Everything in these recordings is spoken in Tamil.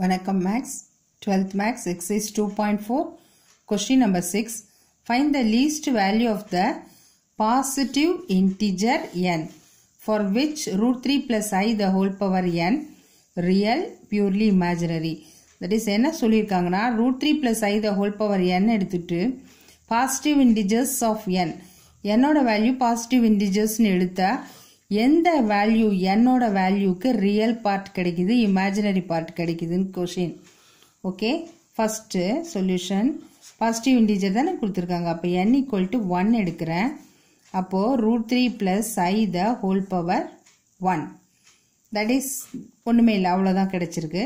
வணக்கம் maths twelfth maths exercise two point four question number six find the least value of the positive integer n for which root three plus i the whole power n real purely imaginary that is என்ன சொல்லியிருக்காங்கன்னா root three plus i the whole power n எடுத்துட்டு பாசிட்டிவ் இன்டிஜர்ஸ் ஆஃப் என் என்னோட வேல்யூ பாசிட்டிவ் இன்டிஜர்ஸ்னு எடுத்த எந்த வேல்யூ என்னோட வேல்யூக்கு ரியல் பார்ட் கிடைக்குது இமேஜினரி பார்ட் கிடைக்குதுன்னு question okay first solution positive integer தானே கொடுத்துருக்காங்க அப்போ என் ஈக்குவல் டு ஒன் எடுக்கிறேன் அப்போது root three plus i the whole power one that is ஒன்றுமே இல்லை அவ்வளோதான் கிடச்சிருக்கு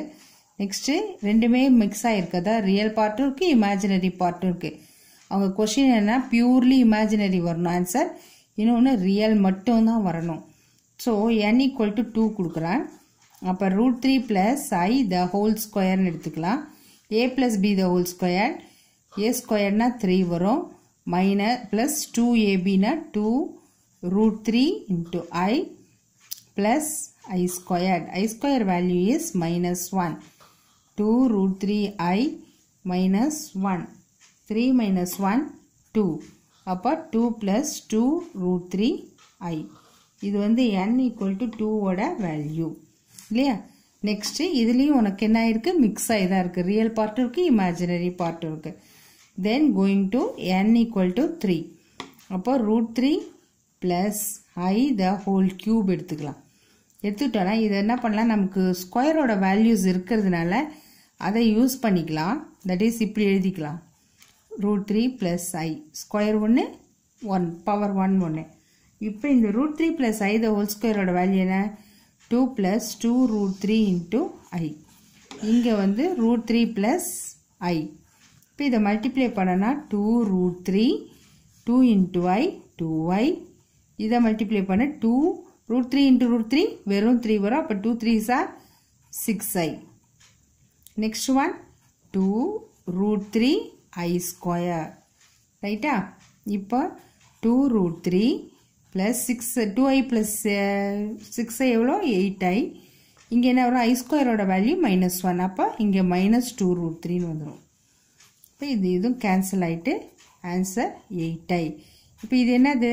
நெக்ஸ்ட்டு ரெண்டுமே மிக்ஸ் ஆகிருக்கதா ரியல் பார்ட்டும் இருக்குது இமேஜினரி பார்ட்டும் இருக்குது அவங்க கொஷின் என்ன பியூர்லி இமேஜினரி வரணும் ஆன்சர் இன்னொன்று ரியல் மட்டும் தான் வரணும் so n equal to two கொடுக்குறேன் அப்போ root three plus i the whole ஸ்கொயர்னு எடுத்துக்கலாம் A plus B the whole square A ஸ்கொயர்னா த்ரீ வரும் மைனர் ப்ளஸ் டூ ஏபின்னா two root three into i plus i squared i square value is minus one two root three i minus one three minus one two அப்போ two plus two root three i இது வந்து என் ஈக்குவல் டு டூவோட வேல்யூ இல்லையா நெக்ஸ்ட்டு இதுலேயும் உனக்கு என்ன ஆயிருக்கு மிக்ஸ் ஆகி தான் இருக்கு ரியல் பார்ட்டும் இருக்குது இமேஜினரி பார்ட்டும் இருக்குது then going to n equal to three அப்போ root three plus i the whole cube எடுத்துக்கலாம் எடுத்துக்கிட்டோன்னா இதை என்ன பண்ணலாம் நமக்கு ஸ்கொயரோட வேல்யூஸ் இருக்கிறதுனால அதை யூஸ் பண்ணிக்கலாம் தட் இஸ் இப்படி எழுதிக்கலாம் root three plus i square ஒன்று ஒன் பவர் ஒன் ஒன்று இப்போ இந்த root three plus i the whole ஸ்கொயரோட வேல்யூ என்ன two plus two root three into i இங்கே வந்து ரூட் த்ரீ ப்ளஸ் ஐ இப்போ இதை மல்டிப்ளை பண்ணனா two root three two into i two i இதை மல்டிப்ளை பண்ண two root three into root three வெறும் த்ரீ வரும் அப்போ டூ த்ரீ சார் six i next one two root three i square ரைட்டா இப்போ two root three plus six two i plus six i எவ்வளோ எயிட் ஐ இங்கே என்ன வரும் ஐ ஸ்கொயரோட வேல்யூ மைனஸ் ஒன் அப்போ இங்கே மைனஸ் டூ ரூட் த்ரீன்னு வந்துடும் இப்போ இது இதுவும் கேன்சல் ஆகிட்டு ஆன்சர் எயிட் ஐ இப்போ இது என்னது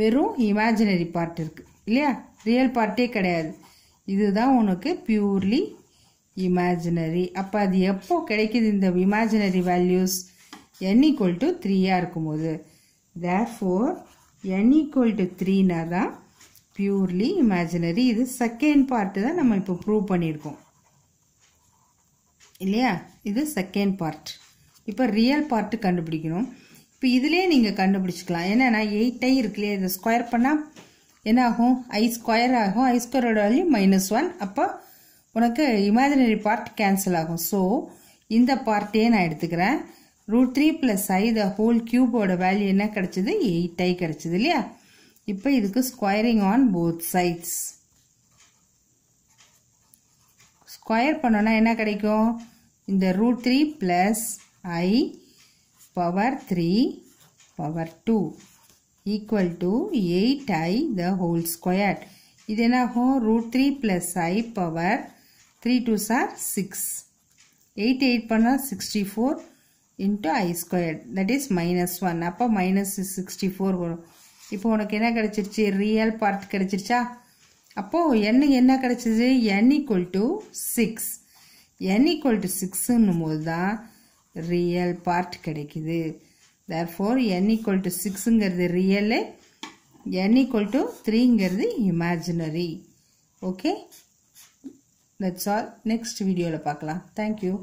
வெறும் இமேஜினரி பார்ட் இருக்குது இல்லையா ரியல் பார்ட்டே கிடையாது இதுதான் உனக்கு பியூர்லி இமேஜினரி அப்போ அது எப்போ கிடைக்கிது இந்த imaginary values n equal to த்ரீயாக இருக்கும்போது therefore n equal to 3னா தான் பியூர்லி இமேஜினரி இது செகண்ட் பார்ட்டு தான் நம்ம இப்போ ப்ரூவ் பண்ணியிருக்கோம் இல்லையா இது செகண்ட் பார்ட் இப்போ ரியல் பார்ட்டு கண்டுபிடிக்கணும் இப்போ இதிலே நீங்கள் கண்டுபிடிச்சிக்கலாம் என்னென்னா எயிட் ஐ இருக்குல்லையே இதை ஸ்கொயர் பண்ணால் என்ன ஆகும் ஐ ஸ்கொயர் ஆகும் ஐ ஸ்கொயரோட மைனஸ் ஒன் அப்போ உனக்கு இமேஜினரி பார்ட் கேன்சல் ஆகும் ஸோ இந்த பார்ட்டே நான் எடுத்துக்கிறேன் root three plus i the whole க்யூபோட வேல்யூ என்ன கிடச்சிது எயிட் ஐ கிடச்சிது இல்லையா இப்போ இதுக்கு squaring on both sides square பண்ணோன்னா என்ன கிடைக்கும் இந்த root three plus i power three power two equal to eight i the whole square இது என்னாகும் root three plus i power three two sir six eight eight பண்ணால் sixty four into I square that is minus one அப்போ மைனஸ் சிக்ஸ்டி ஃபோர் வரும் இப்போ உனக்கு என்ன கிடச்சிருச்சு ரியல் பார்ட் கிடச்சிருச்சா அப்போது என்னுக்கு என்ன கிடச்சிது n equal to six n equal to சிக்ஸுன்னும் போது தான் ரியல் பார்ட் கிடைக்குது தேர்ஃபோர் என் ஈக்குவல் டு சிக்ஸுங்கிறது ரியலு என் ஈக்குவல் டு த்ரீங்கிறது imaginary okay that's all next வீடியோவில் பார்க்கலாம் you